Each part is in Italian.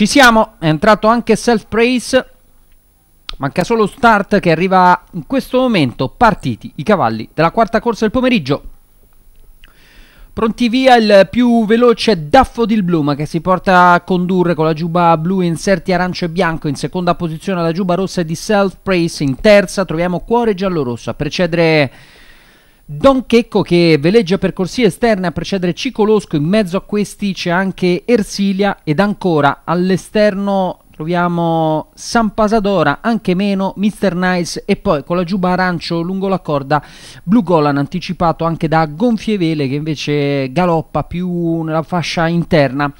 Ci siamo, è entrato anche Self Praise. Manca solo start che arriva in questo momento. Partiti i cavalli della quarta corsa del pomeriggio. Pronti via il più veloce Daffodil Bloom che si porta a condurre con la giuba blu inserti arancio e bianco. In seconda posizione la giuba rossa di Self Praise. In terza troviamo Cuore giallo rosso. A precedere Don Checco che veleggia per corsie esterne a precedere Cicolosco, in mezzo a questi c'è anche Ersilia ed ancora all'esterno troviamo San Pasadora, anche meno, Mr. Nice e poi con la giuba arancio lungo la corda Blue Golan anticipato anche da Gonfievele che invece galoppa più nella fascia interna.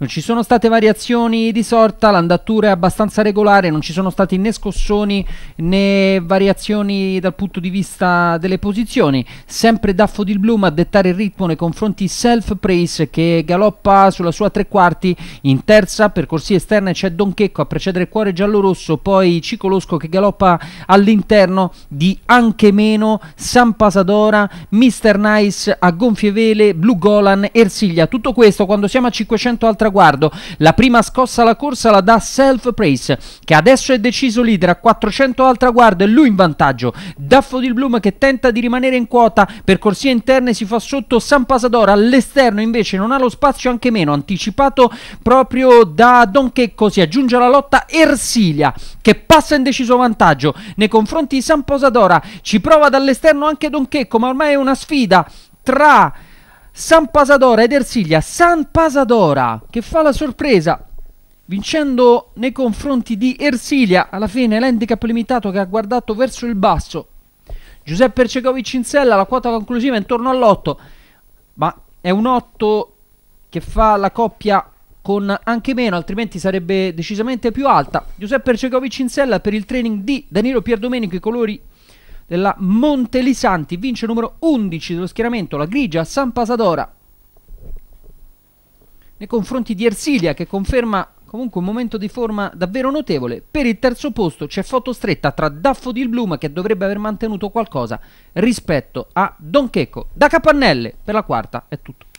Non ci sono state variazioni di sorta, l'andatura è abbastanza regolare, non ci sono stati né scossoni né variazioni dal punto di vista delle posizioni. Sempre Daffodil Bloom a dettare il ritmo nei confronti Self Praise che galoppa sulla sua tre quarti in terza per corsie esterne c'è Don Checco a precedere Cuore Giallo-Rosso, poi Cicolosco che galoppa all'interno di Anche Meno, San Pasadora, Mr. Nice a gonfie vele, Blue Golan, Ersiglia. Tutto questo quando siamo a 500 altra traguardo. La prima scossa alla corsa la dà Self Praise, che adesso è deciso leader a 400 al traguardo e lui in vantaggio. Daffodil Bloom che tenta di rimanere in quota, per corsie interne si fa sotto San Pasador, all'esterno invece non ha lo spazio anche meno, anticipato proprio da Don Checco, si aggiunge alla lotta Ersilia che passa in deciso vantaggio nei confronti di San Posadora, ci prova dall'esterno anche Don Checco, ma ormai è una sfida tra San Pasadora ed Ersilia. San Pasadora che fa la sorpresa vincendo nei confronti di Ersilia. Alla fine l'handicap limitato che ha guardato verso il basso. Giuseppe Ercegovic in sella, la quota conclusiva è intorno all'8. Ma è un 8 che fa la coppia con anche meno, altrimenti sarebbe decisamente più alta. Giuseppe Ercegovic in sella per il training di Danilo Pierdomenico, i colori della Montelisanti, vince numero 11 dello schieramento, la grigia San Pasadora. Nei confronti di Ersilia che conferma comunque un momento di forma davvero notevole. Per il terzo posto c'è foto stretta tra Daffodil Bloom che dovrebbe aver mantenuto qualcosa rispetto a Don Checco. Da Capannelle per la quarta è tutto.